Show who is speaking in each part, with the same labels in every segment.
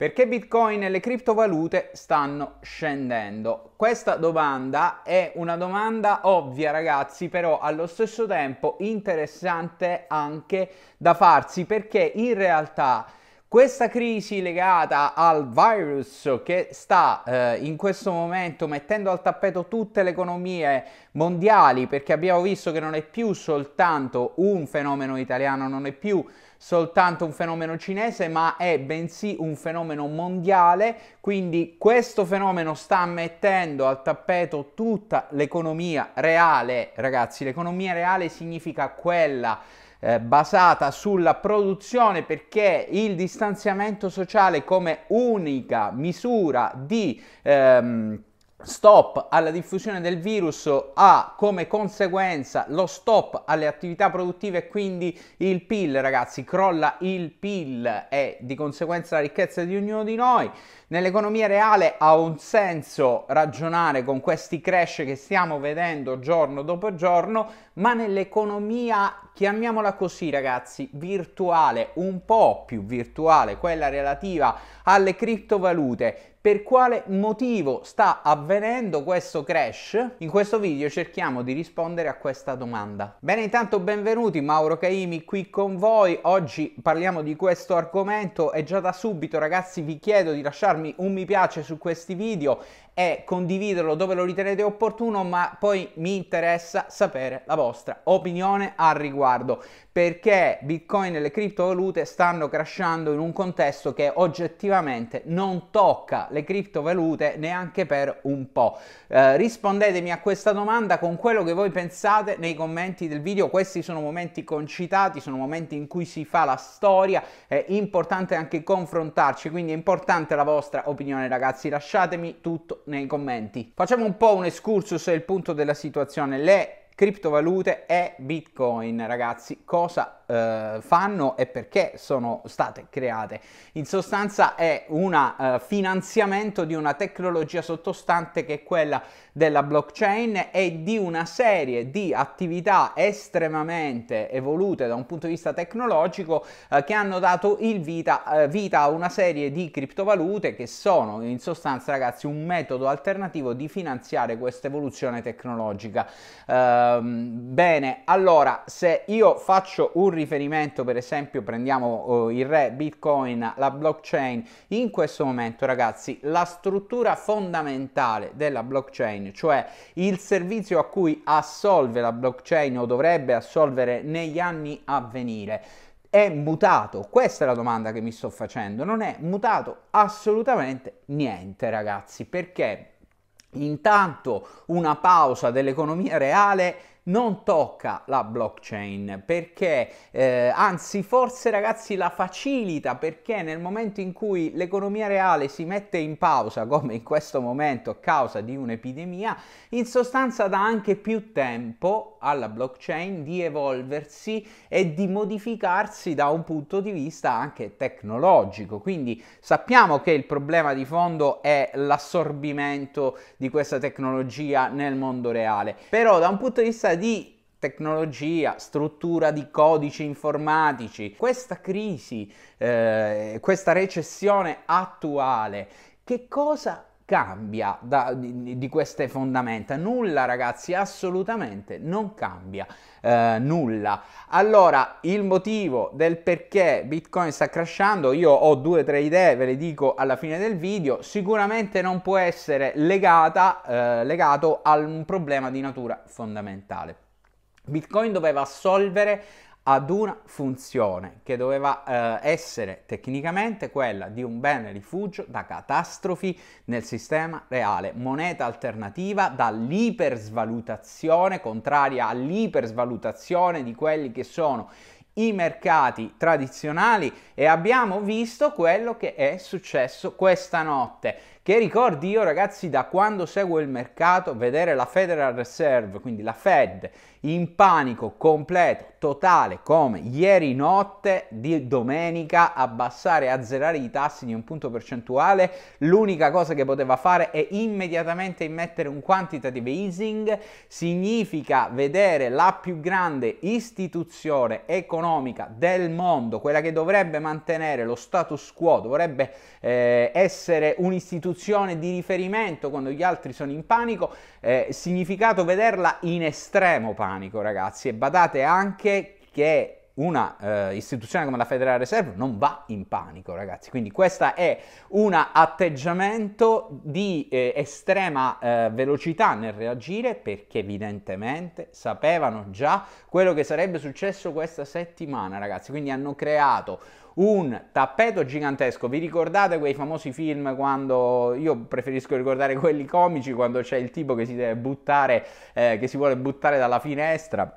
Speaker 1: Perché Bitcoin e le criptovalute stanno scendendo? Questa domanda è una domanda ovvia ragazzi, però allo stesso tempo interessante anche da farsi perché in realtà questa crisi legata al virus che sta eh, in questo momento mettendo al tappeto tutte le economie mondiali, perché abbiamo visto che non è più soltanto un fenomeno italiano, non è più soltanto un fenomeno cinese, ma è bensì un fenomeno mondiale, quindi questo fenomeno sta mettendo al tappeto tutta l'economia reale, ragazzi, l'economia reale significa quella eh, basata sulla produzione perché il distanziamento sociale come unica misura di ehm, stop alla diffusione del virus ha come conseguenza lo stop alle attività produttive e quindi il PIL, ragazzi, crolla il PIL e di conseguenza la ricchezza di ognuno di noi. Nell'economia reale ha un senso ragionare con questi crash che stiamo vedendo giorno dopo giorno, ma nell'economia chiamiamola così ragazzi, virtuale, un po' più virtuale, quella relativa alle criptovalute. Per quale motivo sta avvenendo questo crash? In questo video cerchiamo di rispondere a questa domanda. Bene, intanto benvenuti, Mauro Caimi qui con voi. Oggi parliamo di questo argomento e già da subito ragazzi vi chiedo di lasciarmi un mi piace su questi video e condividerlo dove lo ritenete opportuno, ma poi mi interessa sapere la vostra opinione al riguardo riguardo perché Bitcoin e le criptovalute stanno crashando in un contesto che oggettivamente non tocca le criptovalute neanche per un po'. Eh, rispondetemi a questa domanda con quello che voi pensate nei commenti del video. Questi sono momenti concitati, sono momenti in cui si fa la storia, è importante anche confrontarci, quindi è importante la vostra opinione ragazzi, lasciatemi tutto nei commenti. Facciamo un po' un excursus e il punto della situazione. Le criptovalute e Bitcoin, ragazzi, cosa eh, fanno e perché sono state create. In sostanza è un eh, finanziamento di una tecnologia sottostante che è quella della blockchain e di una serie di attività estremamente evolute da un punto di vista tecnologico eh, che hanno dato vita, eh, vita a una serie di criptovalute che sono in sostanza ragazzi un metodo alternativo di finanziare questa evoluzione tecnologica. Ehm, bene, allora se io faccio un riferimento per esempio prendiamo eh, il re bitcoin la blockchain in questo momento ragazzi la struttura fondamentale della blockchain cioè il servizio a cui assolve la blockchain o dovrebbe assolvere negli anni a venire è mutato? Questa è la domanda che mi sto facendo. Non è mutato assolutamente niente, ragazzi, perché intanto una pausa dell'economia reale non tocca la blockchain perché eh, anzi forse ragazzi la facilita perché nel momento in cui l'economia reale si mette in pausa come in questo momento a causa di un'epidemia in sostanza dà anche più tempo alla blockchain di evolversi e di modificarsi da un punto di vista anche tecnologico quindi sappiamo che il problema di fondo è l'assorbimento di questa tecnologia nel mondo reale però da un punto di vista presenza di tecnologia, struttura di codici informatici, questa crisi, eh, questa recessione attuale, che cosa cambia da, di, di queste fondamenta? Nulla ragazzi, assolutamente non cambia eh, nulla. Allora, il motivo del perché Bitcoin sta crashando, io ho due o tre idee, ve le dico alla fine del video, sicuramente non può essere legata, eh, legato a un problema di natura fondamentale. Bitcoin doveva assolvere ad una funzione che doveva eh, essere tecnicamente quella di un bene rifugio da catastrofi nel sistema reale, moneta alternativa dall'ipersvalutazione, contraria all'ipersvalutazione di quelli che sono i mercati tradizionali e abbiamo visto quello che è successo questa notte che ricordi io ragazzi da quando seguo il mercato, vedere la Federal Reserve, quindi la Fed, in panico completo, totale, come ieri notte di domenica, abbassare, azzerare i tassi di un punto percentuale, l'unica cosa che poteva fare è immediatamente immettere un quantitative easing, significa vedere la più grande istituzione economica del mondo, quella che dovrebbe mantenere lo status quo, dovrebbe eh, essere un'istituzione istruzione di riferimento quando gli altri sono in panico, eh, significato vederla in estremo panico, ragazzi, e badate anche che una eh, istituzione come la Federal Reserve non va in panico, ragazzi. Quindi questo è un atteggiamento di eh, estrema eh, velocità nel reagire perché evidentemente sapevano già quello che sarebbe successo questa settimana, ragazzi. Quindi hanno creato un tappeto gigantesco. Vi ricordate quei famosi film quando io preferisco ricordare quelli comici quando c'è il tipo che si deve buttare, eh, che si vuole buttare dalla finestra?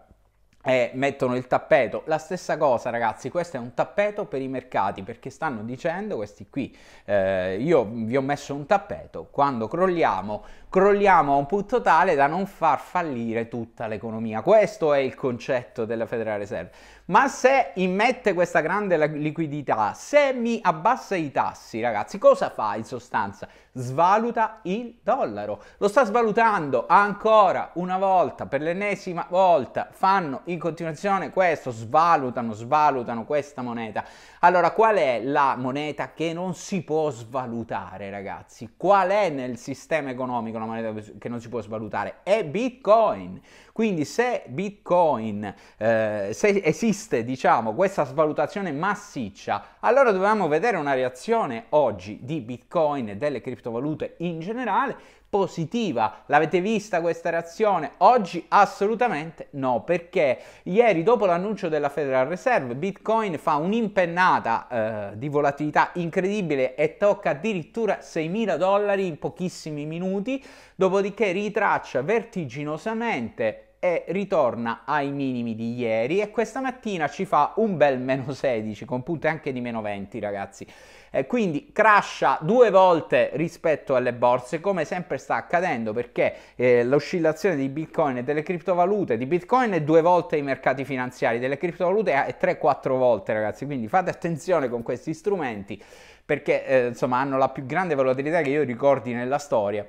Speaker 1: e mettono il tappeto. La stessa cosa, ragazzi, questo è un tappeto per i mercati perché stanno dicendo questi qui, eh, io vi ho messo un tappeto, quando crolliamo crolliamo a un punto tale da non far fallire tutta l'economia. Questo è il concetto della Federal Reserve. Ma se immette questa grande liquidità, se mi abbassa i tassi, ragazzi, cosa fa in sostanza? Svaluta il dollaro. Lo sta svalutando ancora una volta, per l'ennesima volta. Fanno in continuazione questo, svalutano, svalutano questa moneta. Allora, qual è la moneta che non si può svalutare, ragazzi? Qual è nel sistema economico? una moneta che non si può svalutare, è Bitcoin. Quindi se Bitcoin, eh, se esiste diciamo questa svalutazione massiccia, allora dobbiamo vedere una reazione oggi di Bitcoin e delle criptovalute in generale positiva. L'avete vista questa reazione? Oggi assolutamente no, perché ieri dopo l'annuncio della Federal Reserve Bitcoin fa un'impennata eh, di volatilità incredibile e tocca addirittura 6.000 dollari in pochissimi minuti, dopodiché ritraccia vertiginosamente e ritorna ai minimi di ieri e questa mattina ci fa un bel meno 16 con punte anche di meno 20 ragazzi eh, quindi crasha due volte rispetto alle borse, come sempre sta accadendo, perché eh, l'oscillazione di Bitcoin e delle criptovalute, di Bitcoin è due volte i mercati finanziari, delle criptovalute è 3-4 volte, ragazzi. Quindi fate attenzione con questi strumenti perché eh, insomma hanno la più grande volatilità che io ricordi nella storia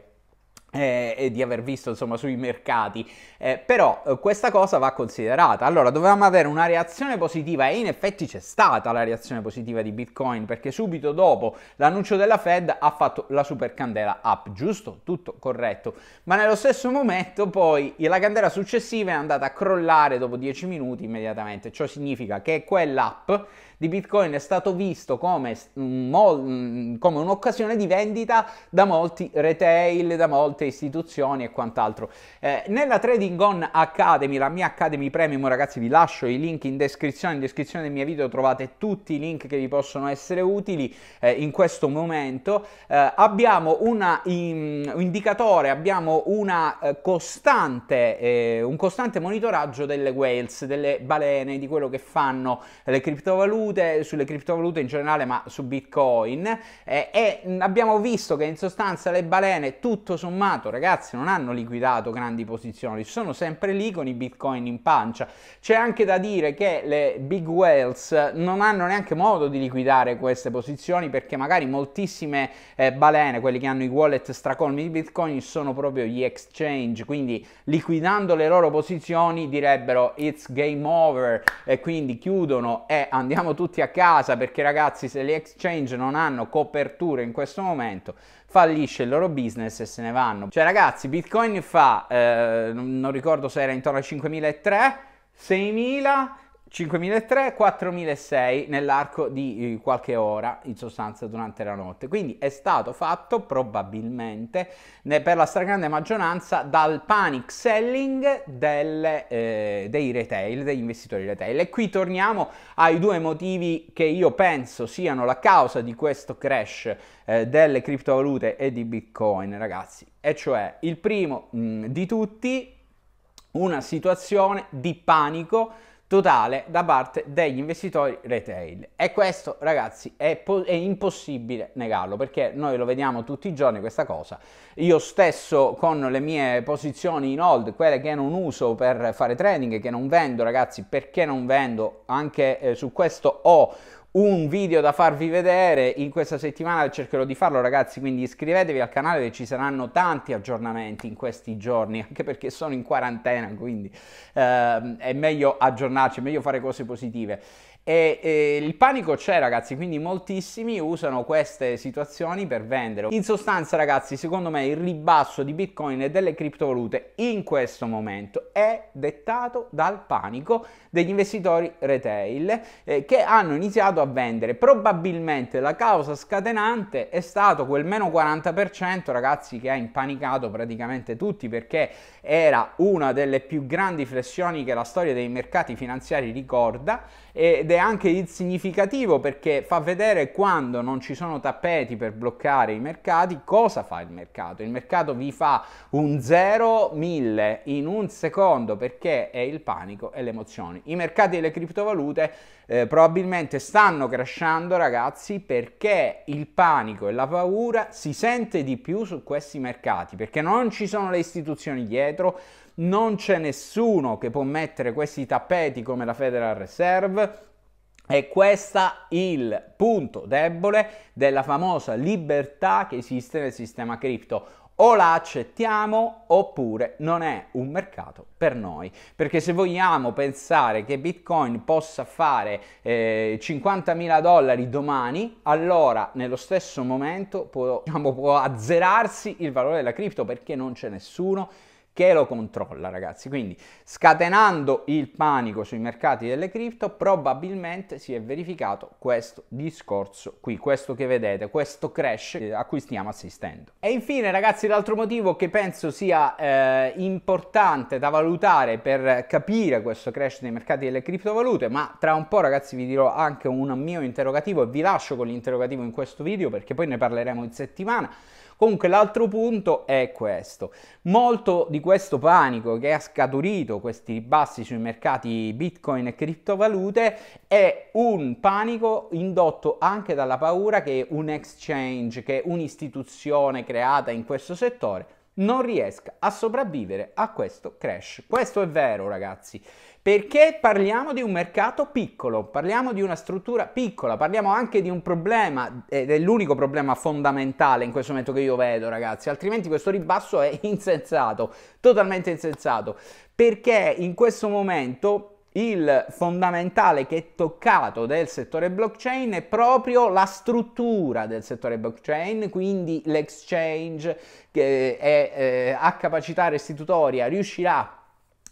Speaker 1: eh, e di aver visto insomma sui mercati eh, però eh, questa cosa va considerata allora dovevamo avere una reazione positiva e in effetti c'è stata la reazione positiva di bitcoin perché subito dopo l'annuncio della fed ha fatto la super candela up giusto tutto corretto ma nello stesso momento poi la candela successiva è andata a crollare dopo 10 minuti immediatamente ciò significa che quell'app di Bitcoin è stato visto come, mol- come un'occasione di vendita da molti retail, da molte istituzioni e quant'altro. Eh, nella Trading On Academy, la mia Academy Premium, ragazzi, vi lascio i link in descrizione, in descrizione del mio video trovate tutti i link che vi possono essere utili eh, in questo momento. Eh, abbiamo una, in, un indicatore, abbiamo una, eh, costante, eh, un costante monitoraggio delle whales, delle balene, di quello che fanno le criptovalute criptovalute, sulle criptovalute in generale, ma su Bitcoin. Eh, e abbiamo visto che in sostanza le balene, tutto sommato, ragazzi, non hanno liquidato grandi posizioni, sono sempre lì con i Bitcoin in pancia. C'è anche da dire che le big whales non hanno neanche modo di liquidare queste posizioni perché magari moltissime eh, balene, quelli che hanno i wallet stracolmi di Bitcoin, sono proprio gli exchange, quindi liquidando le loro posizioni direbbero it's game over e quindi chiudono e andiamo tutti a casa perché ragazzi se gli exchange non hanno coperture in questo momento fallisce il loro business e se ne vanno. Cioè ragazzi Bitcoin fa, eh, non ricordo se era intorno a 5.003, 6.000 5.300, 4.600 nell'arco di eh, qualche ora, in sostanza durante la notte. Quindi è stato fatto probabilmente per la stragrande maggioranza dal panic selling delle, eh, dei retail, degli investitori retail. E qui torniamo ai due motivi che io penso siano la causa di questo crash eh, delle criptovalute e di Bitcoin, ragazzi. E cioè il primo mh, di tutti, una situazione di panico totale da parte degli investitori retail e questo ragazzi è, è, impossibile negarlo perché noi lo vediamo tutti i giorni questa cosa io stesso con le mie posizioni in hold quelle che non uso per fare trading che non vendo ragazzi perché non vendo anche eh, su questo ho un video da farvi vedere in questa settimana cercherò di farlo ragazzi quindi iscrivetevi al canale che ci saranno tanti aggiornamenti in questi giorni anche perché sono in quarantena quindi eh, è meglio aggiornarci è meglio fare cose positive e, e, il panico c'è ragazzi, quindi moltissimi usano queste situazioni per vendere. In sostanza ragazzi, secondo me il ribasso di Bitcoin e delle criptovalute in questo momento è dettato dal panico degli investitori retail eh, che hanno iniziato a vendere. Probabilmente la causa scatenante è stato quel meno 40% ragazzi che ha impanicato praticamente tutti perché era una delle più grandi flessioni che la storia dei mercati finanziari ricorda ed è anche il significativo perché fa vedere quando non ci sono tappeti per bloccare i mercati, cosa fa il mercato? Il mercato vi fa un 0 1000 in un secondo perché è il panico e le emozioni. I mercati e le criptovalute eh, probabilmente stanno crashando ragazzi perché il panico e la paura si sente di più su questi mercati perché non ci sono le istituzioni dietro, non c'è nessuno che può mettere questi tappeti come la Federal Reserve, E questo è il punto debole della famosa libertà che esiste nel sistema cripto. O la accettiamo oppure non è un mercato per noi. Perché se vogliamo pensare che Bitcoin possa fare eh, 50.000 dollari domani, allora nello stesso momento può, diciamo, può azzerarsi il valore della cripto perché non c'è nessuno che lo controlla, ragazzi. Quindi scatenando il panico sui mercati delle cripto, probabilmente si è verificato questo discorso qui, questo che vedete, questo crash a cui stiamo assistendo. E infine, ragazzi, l'altro motivo che penso sia eh, importante da valutare per capire questo crash dei mercati delle criptovalute, ma tra un po', ragazzi, vi dirò anche un mio interrogativo e vi lascio con l'interrogativo in questo video perché poi ne parleremo in settimana. Comunque l'altro punto è questo. Molto di questo panico che ha scaturito questi ribassi sui mercati bitcoin e criptovalute è un panico indotto anche dalla paura che un exchange, che un'istituzione creata in questo settore non riesca a sopravvivere a questo crash. Questo è vero ragazzi, perché parliamo di un mercato piccolo, parliamo di una struttura piccola, parliamo anche di un problema, ed è l'unico problema fondamentale in questo momento che io vedo ragazzi, altrimenti questo ribasso è insensato, totalmente insensato, perché in questo momento il fondamentale che è toccato del settore blockchain è proprio la struttura del settore blockchain, quindi l'exchange che è, eh, ha capacità restitutoria, riuscirà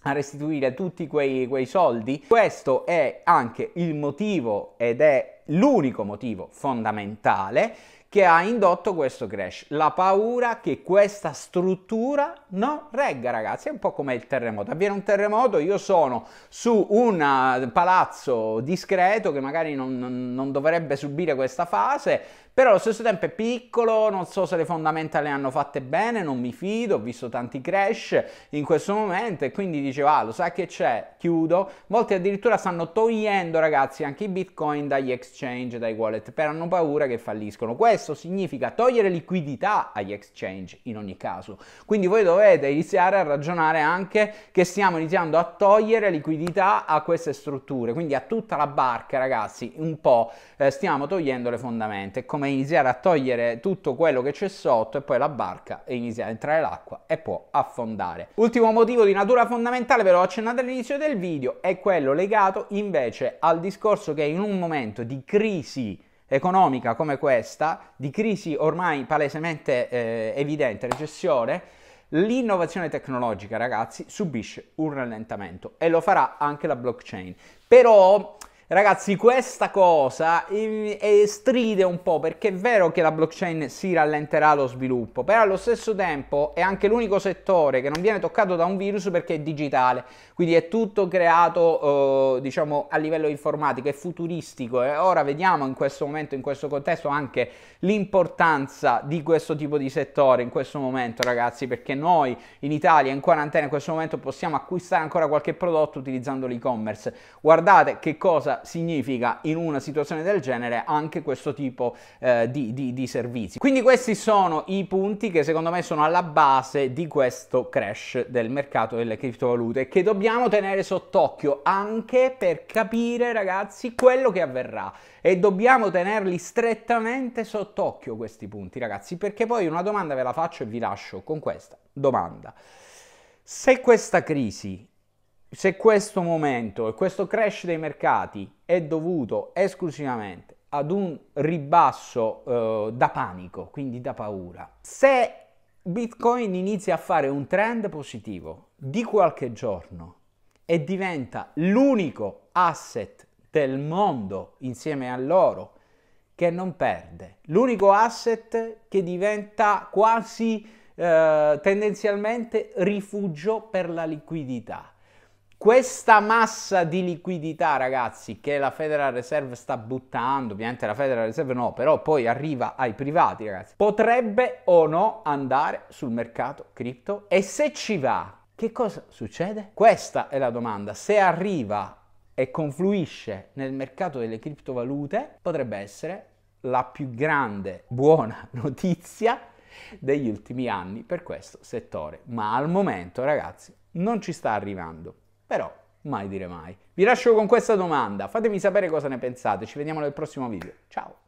Speaker 1: a restituire tutti quei, quei soldi. Questo è anche il motivo ed è l'unico motivo fondamentale che ha indotto questo crash, la paura che questa struttura non regga ragazzi, è un po' come il terremoto, avviene un terremoto, io sono su un eh, palazzo discreto che magari non, non, dovrebbe subire questa fase, però allo stesso tempo è piccolo, non so se le fondamenta le hanno fatte bene, non mi fido, ho visto tanti crash in questo momento e quindi diceva, ah, lo sai che c'è, chiudo, molti addirittura stanno togliendo ragazzi anche i bitcoin dagli exchange, dai wallet, per hanno paura che falliscono, questo significa togliere liquidità agli exchange in ogni caso, quindi voi dovete iniziare a ragionare anche che stiamo iniziando a togliere liquidità a queste strutture, quindi a tutta la barca ragazzi, un po' eh, stiamo togliendo le fondamenta, come come iniziare a togliere tutto quello che c'è sotto e poi la barca inizia a entrare l'acqua e può affondare. Ultimo motivo di natura fondamentale, ve l'ho accennato all'inizio del video, è quello legato invece al discorso che in un momento di crisi economica come questa, di crisi ormai palesemente eh, evidente, recessione, L'innovazione tecnologica, ragazzi, subisce un rallentamento e lo farà anche la blockchain. Però Ragazzi, questa cosa ehm, stride un po' perché è vero che la blockchain si rallenterà lo sviluppo, però allo stesso tempo è anche l'unico settore che non viene toccato da un virus perché è digitale, quindi è tutto creato eh, diciamo a livello informatico, è futuristico e eh. ora vediamo in questo momento, in questo contesto anche l'importanza di questo tipo di settore in questo momento ragazzi, perché noi in Italia in quarantena in questo momento possiamo acquistare ancora qualche prodotto utilizzando l'e-commerce. Guardate che cosa significa in una situazione del genere anche questo tipo eh, di, di, di servizi. Quindi questi sono i punti che secondo me sono alla base di questo crash del mercato delle criptovalute che dobbiamo tenere sott'occhio anche per capire ragazzi quello che avverrà e dobbiamo tenerli strettamente sott'occhio questi punti ragazzi perché poi una domanda ve la faccio e vi lascio con questa domanda. Se questa crisi se questo momento e questo crash dei mercati è dovuto esclusivamente ad un ribasso eh, da panico, quindi da paura, se Bitcoin inizia a fare un trend positivo di qualche giorno e diventa l'unico asset del mondo insieme a loro che non perde, l'unico asset che diventa quasi eh, tendenzialmente rifugio per la liquidità questa massa di liquidità, ragazzi, che la Federal Reserve sta buttando, ovviamente la Federal Reserve no, però poi arriva ai privati, ragazzi, potrebbe o no andare sul mercato cripto? E se ci va, che cosa succede? Questa è la domanda. Se arriva e confluisce nel mercato delle criptovalute, potrebbe essere la più grande buona notizia degli ultimi anni per questo settore. Ma al momento, ragazzi, non ci sta arrivando però mai dire mai. Vi lascio con questa domanda, fatemi sapere cosa ne pensate, ci vediamo nel prossimo video, ciao!